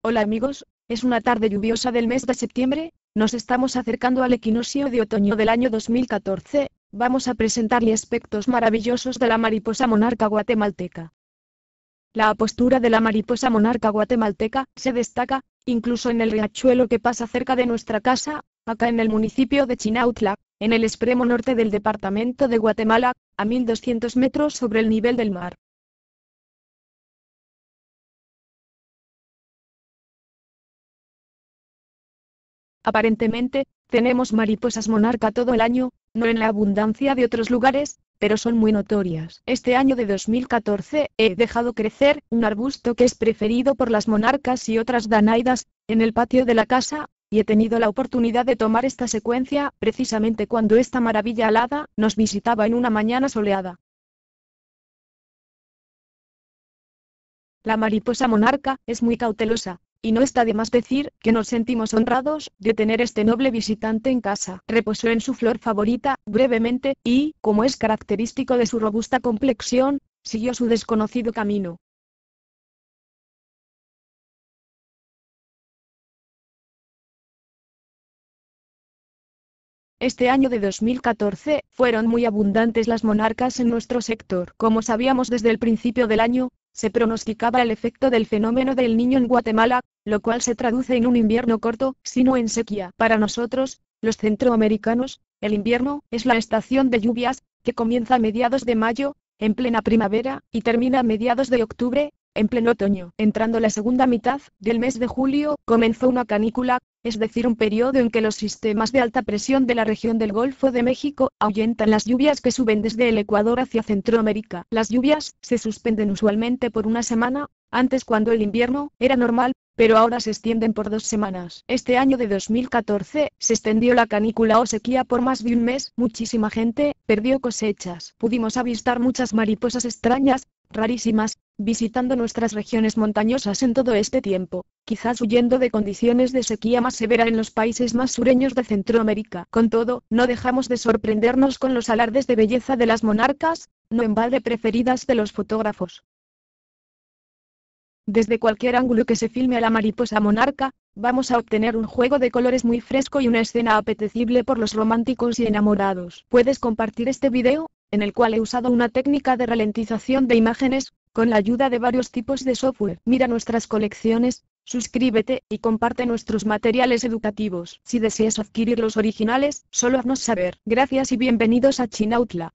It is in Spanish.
Hola amigos, es una tarde lluviosa del mes de septiembre, nos estamos acercando al equinoccio de otoño del año 2014, vamos a presentarle aspectos maravillosos de la mariposa monarca guatemalteca. La apostura de la mariposa monarca guatemalteca se destaca, incluso en el riachuelo que pasa cerca de nuestra casa, acá en el municipio de Chinautla, en el extremo norte del departamento de Guatemala, a 1200 metros sobre el nivel del mar. Aparentemente, tenemos mariposas monarca todo el año, no en la abundancia de otros lugares, pero son muy notorias. Este año de 2014 he dejado crecer un arbusto que es preferido por las monarcas y otras danaidas, en el patio de la casa, y he tenido la oportunidad de tomar esta secuencia precisamente cuando esta maravilla alada nos visitaba en una mañana soleada. La mariposa monarca es muy cautelosa, y no está de más decir que nos sentimos honrados de tener este noble visitante en casa. Reposó en su flor favorita, brevemente, y, como es característico de su robusta complexión, siguió su desconocido camino. Este año de 2014, fueron muy abundantes las monarcas en nuestro sector. Como sabíamos desde el principio del año, se pronosticaba el efecto del fenómeno del niño en Guatemala, lo cual se traduce en un invierno corto, sino en sequía. Para nosotros, los centroamericanos, el invierno es la estación de lluvias, que comienza a mediados de mayo, en plena primavera, y termina a mediados de octubre, en pleno otoño. Entrando la segunda mitad del mes de julio, comenzó una canícula, es decir un periodo en que los sistemas de alta presión de la región del Golfo de México ahuyentan las lluvias que suben desde el Ecuador hacia Centroamérica. Las lluvias se suspenden usualmente por una semana, antes cuando el invierno era normal, pero ahora se extienden por dos semanas. Este año de 2014, se extendió la canícula o sequía por más de un mes, muchísima gente perdió cosechas. Pudimos avistar muchas mariposas extrañas, rarísimas, visitando nuestras regiones montañosas en todo este tiempo, quizás huyendo de condiciones de sequía más severa en los países más sureños de Centroamérica. Con todo, no dejamos de sorprendernos con los alardes de belleza de las monarcas, no en balde preferidas de los fotógrafos. Desde cualquier ángulo que se filme a la mariposa monarca, vamos a obtener un juego de colores muy fresco y una escena apetecible por los románticos y enamorados. Puedes compartir este video, en el cual he usado una técnica de ralentización de imágenes, con la ayuda de varios tipos de software. Mira nuestras colecciones, suscríbete y comparte nuestros materiales educativos. Si deseas adquirir los originales, solo haznos saber. Gracias y bienvenidos a Chinautla.